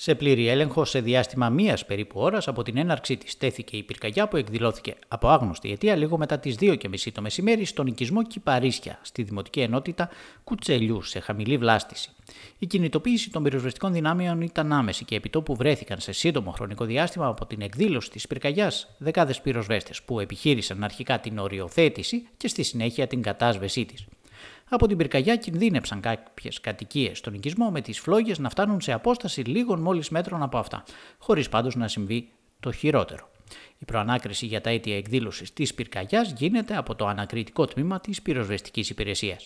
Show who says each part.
Speaker 1: Σε πλήρη έλεγχο, σε διάστημα μίας περίπου ώρας από την έναρξή της, τέθηκε η πυρκαγιά που εκδηλώθηκε από άγνωστη αιτία λίγο μετά τις 2.30 το μεσημέρι στον οικισμό Κυπαρίσια, στη δημοτική ενότητα Κουτσελιού, σε χαμηλή βλάστηση. Η κινητοποίηση των πυροσβεστικών δυνάμεων ήταν άμεση και επί που βρέθηκαν σε σύντομο χρονικό διάστημα από την εκδήλωση της πυρκαγιάς δεκάδες πυροσβέστες που επιχείρησαν αρχικά την οριοθέτηση και στη συνέχεια την κατάσβεσή της. Από την πυρκαγιά κινδύνεψαν κάποιες κατοικίες στον οικισμό με τις φλόγες να φτάνουν σε απόσταση λίγων μόλις μέτρων από αυτά, χωρίς πάντως να συμβεί το χειρότερο. Η προανάκριση για τα αίτια εκδήλωσης της πυρκαγιάς γίνεται από το ανακριτικό τμήμα της πυροσβεστικής υπηρεσίας.